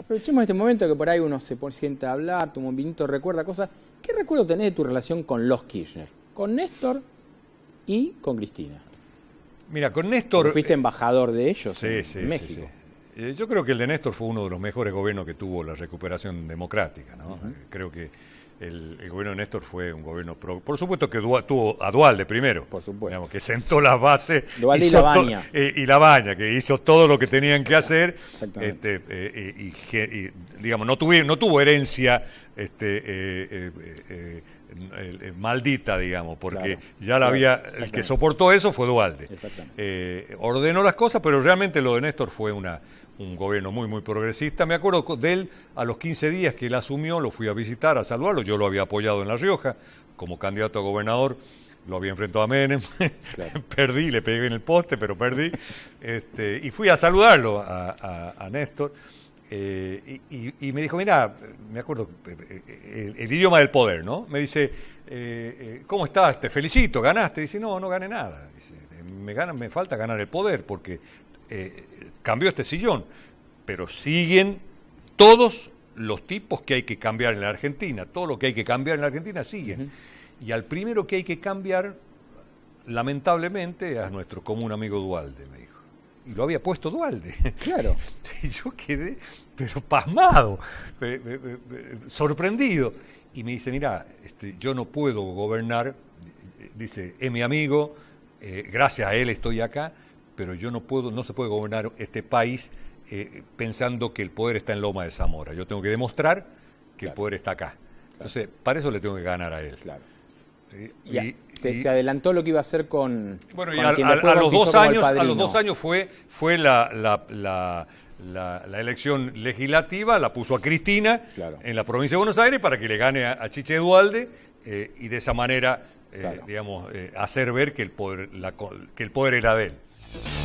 aprovechemos este momento que por ahí uno se sienta a hablar, toma un vinito, recuerda cosas. ¿Qué recuerdo tenés de tu relación con los Kirchner? Con Néstor y con Cristina. Mira, con Néstor... fuiste eh, embajador de ellos en México. Eh, yo creo que el de Néstor fue uno de los mejores gobiernos que tuvo la recuperación democrática. ¿no? Creo que el, gobierno de Néstor fue un gobierno pro. Por supuesto que tuvo a Dualde primero. Por supuesto. que sentó las bases. y la baña. Eh, y la baña, que hizo todo lo que tenían que hacer. Este, eh, y, digamos, no, no tuvo herencia este, eh, eh maldita, digamos, porque ya la había, el que soportó eso fue Dualde. Eh, ordenó las cosas, pero realmente lo de Néstor fue una, un gobierno muy, muy progresista. Me acuerdo de él a los 15 días que él asumió, lo fui a visitar, a saludarlo, yo lo había apoyado en La Rioja como candidato a gobernador lo había enfrentado a Menem, perdí, le pegué en el poste, pero perdí, este, y fui a saludarlo a, a, a Néstor, eh, y, me dijo, mira, me acuerdo, eh, eh, el, idioma del poder, ¿no? Me dice, ¿cómo estás? Te felicito, ganaste. Dice, no, no gané nada. me, falta ganar el poder porque cambió este sillón. Pero siguen todos los tipos que hay que cambiar en la Argentina. Todo lo que hay que cambiar en la Argentina sigue. Y al primero que hay que cambiar, lamentablemente, es nuestro común amigo Dualde, me dijo y lo había puesto Dualde. Claro. Y yo quedé, pero pasmado, sorprendido. Y me dice, mira, este, yo no puedo gobernar, dice, es mi amigo, eh, gracias a él estoy acá, pero yo no puedo, no se puede gobernar este país eh, pensando que el poder está en Loma de Zamora. Yo tengo que demostrar que el poder está acá. Entonces, para eso le tengo que ganar a él. Claro y, te, adelantó lo que iba a hacer con. Bueno, a, los dos años, los dos años fue, fue la, la, elección legislativa, la puso a Cristina en la provincia de Buenos Aires para que le gane a, Chiche Edualde eh, y de esa manera, eh, digamos, eh, hacer ver que el poder, que el poder era de él.